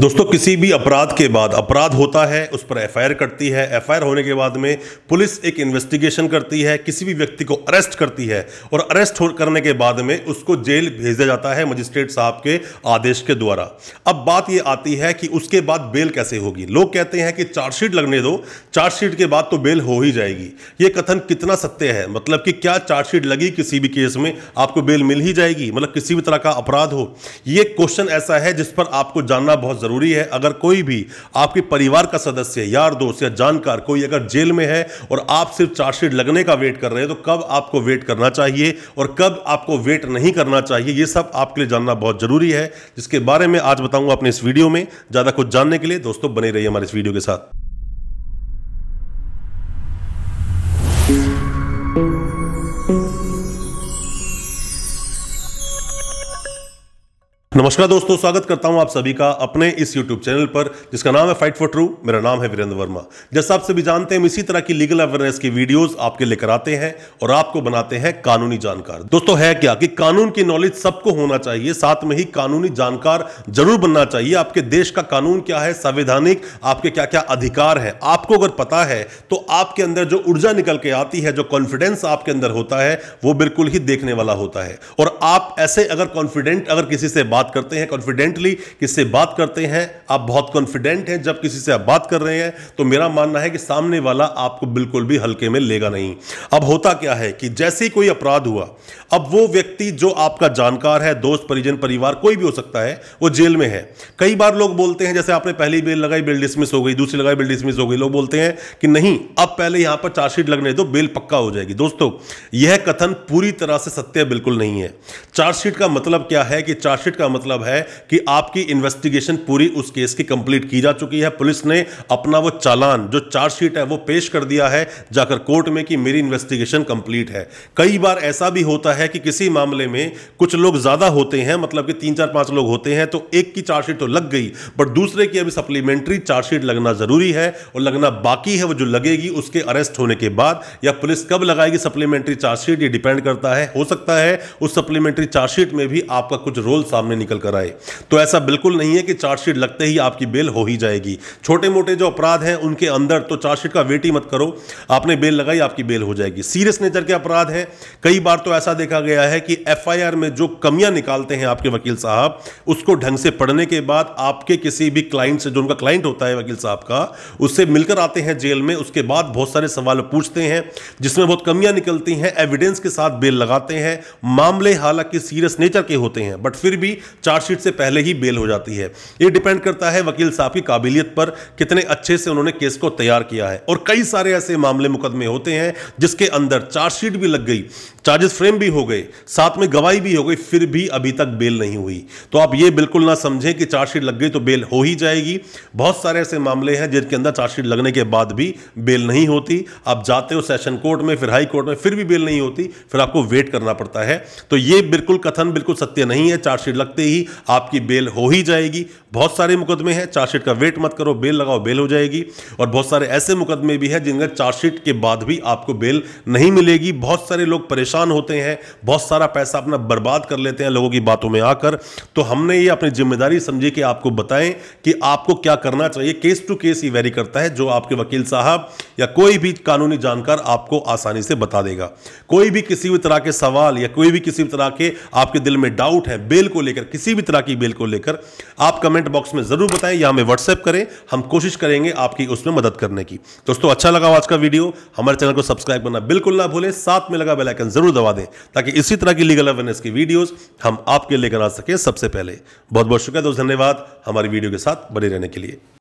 दोस्तों किसी भी अपराध के बाद अपराध होता है उस पर एफआईआर करती है एफआईआर होने के बाद में पुलिस एक इन्वेस्टिगेशन करती है किसी भी व्यक्ति को अरेस्ट करती है और अरेस्ट करने के बाद में उसको जेल भेजा जाता है मजिस्ट्रेट साहब के आदेश के द्वारा अब बात ये आती है कि उसके बाद बेल कैसे होगी लोग कहते हैं कि चार्जशीट लगने दो चार्जशीट के बाद तो बेल हो ही जाएगी ये कथन कितना सत्य है मतलब कि क्या चार्जशीट लगी किसी भी केस में आपको बेल मिल ही जाएगी मतलब किसी भी तरह का अपराध हो ये क्वेश्चन ऐसा है जिस पर आपको जानना बहुत ज़रूरी है अगर कोई भी आपके परिवार का सदस्य यार दोस्त या जानकार कोई अगर जेल में है और आप सिर्फ चार्जशीट लगने का वेट कर रहे हैं तो कब आपको वेट करना चाहिए और कब आपको वेट नहीं करना चाहिए यह सब आपके लिए जानना बहुत ज़रूरी है जिसके बारे में आज बताऊंगा अपने इस वीडियो में ज़्यादा कुछ जानने के लिए दोस्तों बने रहिए हमारे इस वीडियो के साथ thank you नमस्कार दोस्तों स्वागत करता हूं आप सभी का अपने इस यूट्यूब चैनल पर जिसका नाम है फाइट फॉर ट्रू मेरा नाम है वीरेंद्र वर्मा जैसा आप सभी जानते हैं हम इसी तरह की लीगल अवेयरनेस की वीडियोस आपके लेकर आते हैं और आपको बनाते हैं कानूनी जानकार दोस्तों है क्या कि कानून की नॉलेज सबको होना चाहिए साथ में ही कानूनी जानकार जरूर बनना चाहिए आपके देश का कानून क्या है संवैधानिक आपके क्या क्या अधिकार है आपको अगर पता है तो आपके अंदर जो ऊर्जा निकल के आती है जो कॉन्फिडेंस आपके अंदर होता है वो बिल्कुल ही देखने वाला होता है और आप ऐसे अगर कॉन्फिडेंट अगर किसी से बात बात करते हैं कॉन्फिडेंटली किससे बात करते हैं आप बहुत कॉन्फिडेंट हैं जब किसी से आप बात कर रहे हैं तो मेरा मानना है कि सामने वाला आपको बिल्कुल भी हल्के में लेगा नहीं अब होता क्या है कि जैसे ही कोई अपराध हुआ अब वो व्यक्ति जो आपका जानकार है दोस्त परिजन परिवार कोई भी हो सकता है वो जेल में है कई बार लोग बोलते हैं जैसे आपने पहली बेल लगाई बेल डिसमिस हो गई दूसरी लगाई बेल डिसमिस हो गई लोग बोलते हैं कि नहीं अब पहले यहां पर चार्जशीट लगने दो बेल पक्का हो जाएगी दोस्तों यह कथन पूरी तरह से सत्य बिल्कुल नहीं है चार्जशीट का मतलब क्या है कि चार्जशीट का मतलब है कि आपकी इन्वेस्टिगेशन पूरी उस केस की कंप्लीट की जा चुकी है पुलिस ने अपना वो चालान जो चार्जशीट है वो पेश कर दिया है जाकर कोर्ट में कि मेरी इन्वेस्टिगेशन कंप्लीट है कई बार ऐसा भी होता है कि किसी मामले में कुछ लोग ज़्यादा होते हैं मतलब कि तीन चार पांच लोग होते हैं तो एक की चार्जशीट तो लग गई बट दूसरे की अभी सप्लीमेंट्री चार्जशीट लगना ज़रूरी है और लगना बाकी है वो जो लगेगी उसके अरेस्ट होने के बाद या पुलिस कब लगाएगी सप्लीमेंट्री चार्जशीट ये डिपेंड करता है हो सकता है उस सप्लीमेंट्री चार्जशीट में भी आपका कुछ रोल सामने सामने निकल कर आए तो ऐसा बिल्कुल नहीं है कि चार्जशीट लगते ही आपकी बेल हो ही जाएगी छोटे मोटे जो अपराध हैं उनके अंदर तो चार्जशीट का वेट ही मत करो आपने बेल लगाई आपकी बेल हो जाएगी सीरियस नेचर के अपराध हैं कई बार तो ऐसा देखा गया है कि एफ में जो कमियां निकालते हैं आपके वकील साहब उसको ढंग से पढ़ने के बाद आपके किसी भी क्लाइंट से जो उनका क्लाइंट होता है वकील साहब का उससे मिलकर आते हैं जेल में उसके बाद बहुत सारे सवाल पूछते हैं जिसमें बहुत कमियां निकलती हैं एविडेंस के साथ बेल लगाते हैं मामले हालांकि सीरियस नेचर के होते हैं बट फिर भी चार्जशीट से पहले ही बेल हो जाती है ये डिपेंड करता है वकील साहब की काबिलियत पर कितने अच्छे से उन्होंने केस को तैयार किया है और कई सारे ऐसे मामले मुकदमे होते हैं जिसके अंदर चार्जशीट भी लग गई चार्जेस फ्रेम भी हो गए साथ में गवाही भी हो गई फिर भी अभी तक बेल नहीं हुई तो आप ये बिल्कुल ना समझें कि चार्जशीट लग गई तो बेल हो ही जाएगी बहुत सारे ऐसे मामले हैं जिनके अंदर चार्जशीट लगने के बाद भी बेल नहीं होती आप जाते हो सेशन कोर्ट में फिर हाई कोर्ट में फिर भी बेल नहीं होती फिर आपको वेट करना पड़ता है तो ये बिल्कुल कथन बिल्कुल सत्य नहीं है चार्जशीट लग लगते ही आपकी बेल हो ही जाएगी बहुत सारे मुकदमे हैं चार्जशीट का वेट मत करो बेल लगाओ बेल हो जाएगी और बहुत सारे ऐसे मुकदमे भी हैं जिनका चार्जशीट के बाद भी आपको बेल नहीं मिलेगी बहुत सारे लोग परेशान होते हैं बहुत सारा पैसा अपना बर्बाद कर लेते हैं लोगों की बातों में आकर तो हमने ये अपनी जिम्मेदारी समझी कि आपको बताएं कि आपको क्या करना चाहिए केस टू केस ही वेरी करता है जो आपके वकील साहब या कोई भी कानूनी जानकार आपको आसानी से बता देगा कोई भी किसी भी तरह के सवाल या कोई भी किसी भी तरह के आपके दिल में डाउट है बेल को लेकर किसी भी तरह की बेल को लेकर आप कमेंट बॉक्स में ज़रूर बताएं या हमें व्हाट्सएप करें हम कोशिश करेंगे आपकी उसमें मदद करने की दोस्तों अच्छा लगा आज का वीडियो हमारे चैनल को सब्सक्राइब करना बिल्कुल ना भूलें साथ में लगा बेलाइकन ज़रूर दबा दें ताकि इसी तरह की लीगल अवेयरनेस की वीडियोज़ हम आपके लेकर आ सकें सबसे पहले बहुत बहुत शुक्रिया दोस्त धन्यवाद हमारी वीडियो के साथ बने रहने के लिए